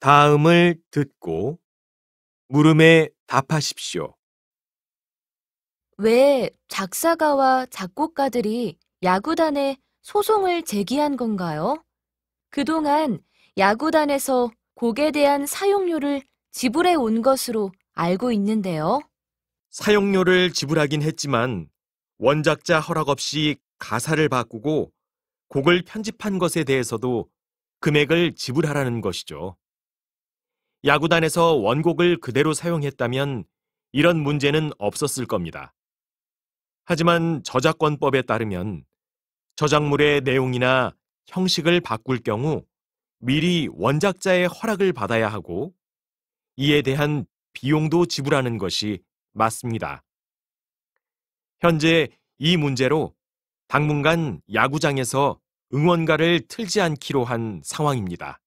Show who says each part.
Speaker 1: 다음을 듣고 물음에 답하십시오.
Speaker 2: 왜 작사가와 작곡가들이 야구단에 소송을 제기한 건가요? 그동안 야구단에서 곡에 대한 사용료를 지불해 온 것으로 알고 있는데요.
Speaker 3: 사용료를 지불하긴 했지만 원작자 허락 없이 가사를 바꾸고 곡을 편집한 것에 대해서도 금액을 지불하라는 것이죠. 야구단에서 원곡을 그대로 사용했다면 이런 문제는 없었을 겁니다. 하지만 저작권법에 따르면 저작물의 내용이나 형식을 바꿀 경우 미리 원작자의 허락을 받아야 하고 이에 대한 비용도 지불하는 것이 맞습니다. 현재 이 문제로 당분간 야구장에서 응원가를 틀지 않기로 한 상황입니다.